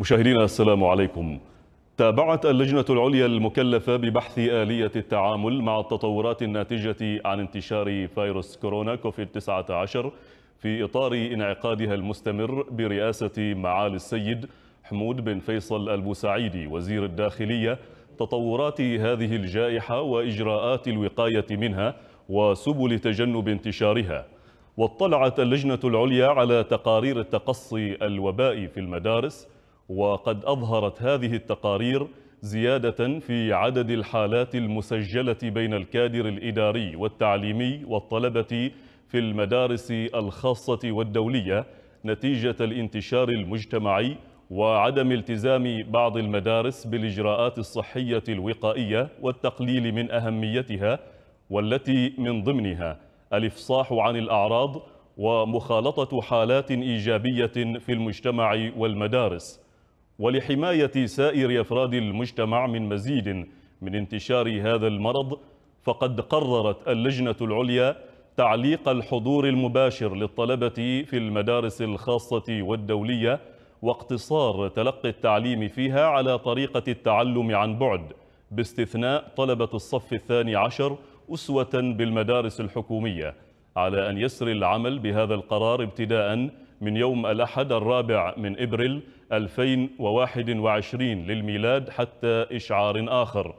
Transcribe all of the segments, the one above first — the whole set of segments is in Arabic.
مشاهدينا السلام عليكم تابعت اللجنة العليا المكلفة ببحث آلية التعامل مع التطورات الناتجة عن انتشار فيروس كورونا كوفيد 19 في إطار انعقادها المستمر برئاسة معالي السيد حمود بن فيصل البوسعيدي وزير الداخلية تطورات هذه الجائحة وإجراءات الوقاية منها وسبل تجنب انتشارها واطلعت اللجنة العليا على تقارير التقصي الوبائي في المدارس وقد أظهرت هذه التقارير زيادة في عدد الحالات المسجلة بين الكادر الإداري والتعليمي والطلبة في المدارس الخاصة والدولية نتيجة الانتشار المجتمعي وعدم التزام بعض المدارس بالإجراءات الصحية الوقائية والتقليل من أهميتها والتي من ضمنها الإفصاح عن الأعراض ومخالطة حالات إيجابية في المجتمع والمدارس ولحماية سائر أفراد المجتمع من مزيد من انتشار هذا المرض فقد قررت اللجنة العليا تعليق الحضور المباشر للطلبة في المدارس الخاصة والدولية واقتصار تلقي التعليم فيها على طريقة التعلم عن بعد باستثناء طلبة الصف الثاني عشر أسوة بالمدارس الحكومية على أن يسري العمل بهذا القرار ابتداء من يوم الأحد الرابع من إبريل 2021 للميلاد حتى إشعار آخر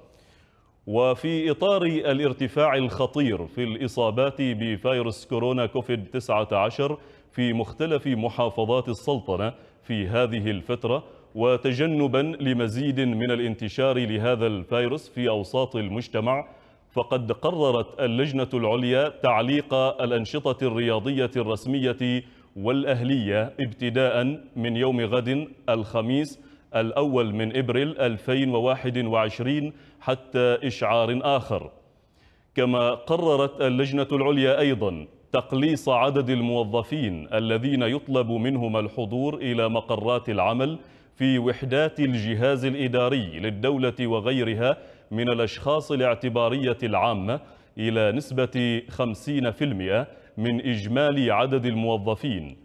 وفي إطار الارتفاع الخطير في الإصابات بفيروس كورونا كوفيد 19 في مختلف محافظات السلطنة في هذه الفترة وتجنبا لمزيد من الانتشار لهذا الفيروس في أوساط المجتمع فقد قررت اللجنة العليا تعليق الأنشطة الرياضية الرسمية والأهلية ابتداء من يوم غد الخميس الأول من إبريل 2021 حتى إشعار آخر كما قررت اللجنة العليا أيضا تقليص عدد الموظفين الذين يطلب منهم الحضور إلى مقرات العمل في وحدات الجهاز الإداري للدولة وغيرها من الأشخاص الاعتبارية العامة إلى نسبة 50% من إجمالي عدد الموظفين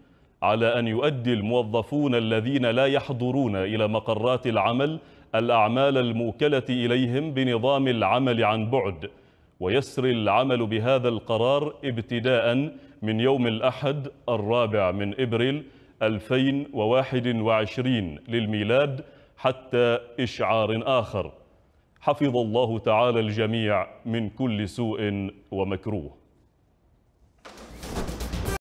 على أن يؤدي الموظفون الذين لا يحضرون إلى مقرات العمل الأعمال الموكلة إليهم بنظام العمل عن بعد ويسر العمل بهذا القرار ابتداء من يوم الأحد الرابع من إبريل 2021 للميلاد حتى إشعار آخر حفظ الله تعالى الجميع من كل سوء ومكروه